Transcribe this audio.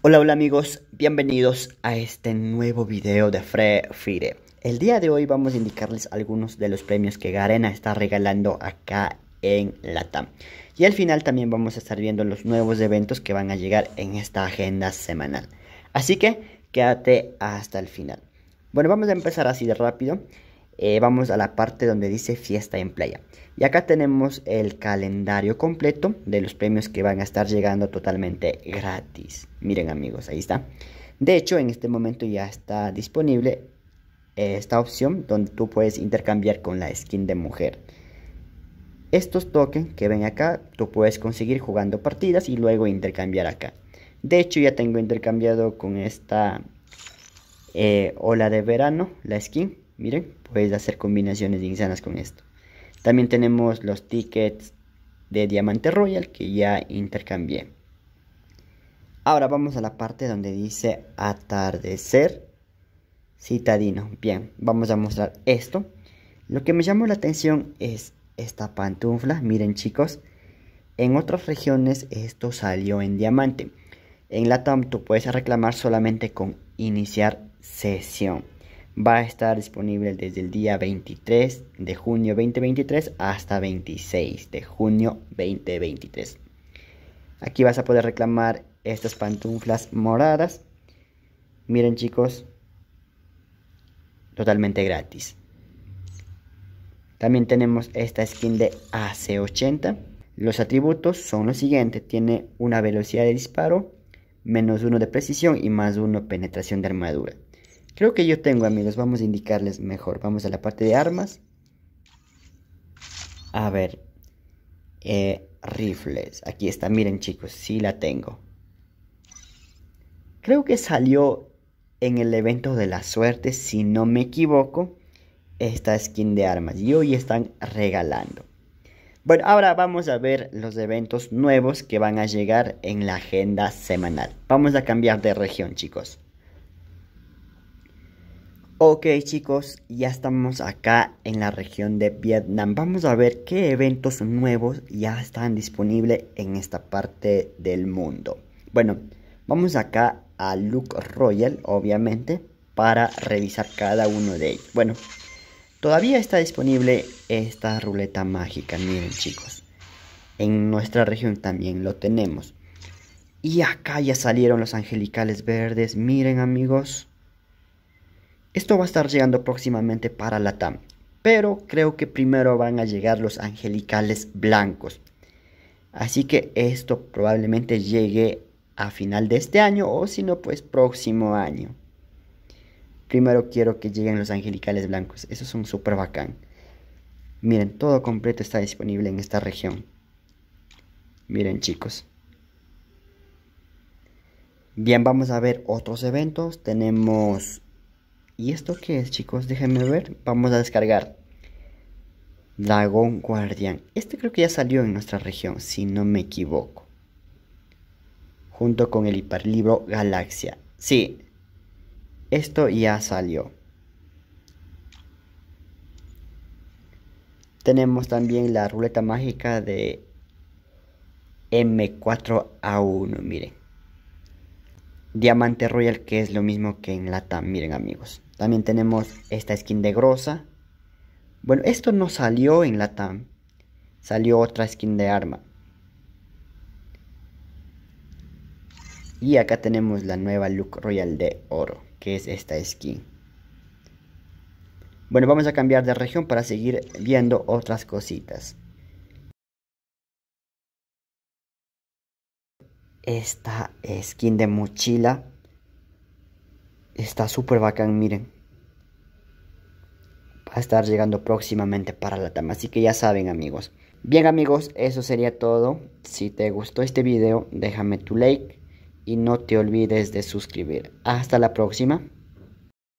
Hola, hola amigos, bienvenidos a este nuevo video de Free Fire. El día de hoy vamos a indicarles algunos de los premios que Garena está regalando acá en Latam. Y al final también vamos a estar viendo los nuevos eventos que van a llegar en esta agenda semanal. Así que quédate hasta el final. Bueno, vamos a empezar así de rápido. Eh, vamos a la parte donde dice fiesta en playa. Y acá tenemos el calendario completo de los premios que van a estar llegando totalmente gratis. Miren amigos, ahí está. De hecho, en este momento ya está disponible eh, esta opción donde tú puedes intercambiar con la skin de mujer. Estos tokens que ven acá, tú puedes conseguir jugando partidas y luego intercambiar acá. De hecho, ya tengo intercambiado con esta eh, ola de verano la skin Miren, puedes hacer combinaciones insanas con esto. También tenemos los tickets de Diamante Royal que ya intercambié. Ahora vamos a la parte donde dice atardecer citadino. Bien, vamos a mostrar esto. Lo que me llamó la atención es esta pantufla. Miren chicos, en otras regiones esto salió en diamante. En Latam tú puedes reclamar solamente con iniciar sesión va a estar disponible desde el día 23 de junio 2023 hasta 26 de junio 2023. Aquí vas a poder reclamar estas pantuflas moradas. Miren chicos, totalmente gratis. También tenemos esta skin de AC80. Los atributos son los siguientes. Tiene una velocidad de disparo, menos uno de precisión y más de penetración de armadura. Creo que yo tengo, amigos. Vamos a indicarles mejor. Vamos a la parte de armas. A ver. Eh, rifles. Aquí está. Miren, chicos. Sí la tengo. Creo que salió en el evento de la suerte, si no me equivoco, esta skin de armas. Y hoy están regalando. Bueno, ahora vamos a ver los eventos nuevos que van a llegar en la agenda semanal. Vamos a cambiar de región, chicos. Ok chicos, ya estamos acá en la región de Vietnam. Vamos a ver qué eventos nuevos ya están disponibles en esta parte del mundo. Bueno, vamos acá a Look Royal, obviamente, para revisar cada uno de ellos. Bueno, todavía está disponible esta ruleta mágica, miren chicos. En nuestra región también lo tenemos. Y acá ya salieron los angelicales verdes, miren amigos. Esto va a estar llegando próximamente para la TAM, pero creo que primero van a llegar los angelicales blancos. Así que esto probablemente llegue a final de este año o si no, pues próximo año. Primero quiero que lleguen los angelicales blancos, Eso es un súper bacán. Miren, todo completo está disponible en esta región. Miren chicos. Bien, vamos a ver otros eventos. Tenemos ¿Y esto qué es, chicos? Déjenme ver. Vamos a descargar. Dragón Guardián. Este creo que ya salió en nuestra región, si no me equivoco. Junto con el hiperlibro Galaxia. Sí, esto ya salió. Tenemos también la ruleta mágica de M4A1, miren. Diamante Royal, que es lo mismo que en latam miren amigos. También tenemos esta skin de Grosa. Bueno, esto no salió en Latam. Salió otra skin de arma. Y acá tenemos la nueva look royal de oro, que es esta skin. Bueno, vamos a cambiar de región para seguir viendo otras cositas. esta skin de mochila está súper bacán, miren. Va a estar llegando próximamente para la tama, así que ya saben amigos. Bien amigos, eso sería todo. Si te gustó este video, déjame tu like y no te olvides de suscribir. Hasta la próxima.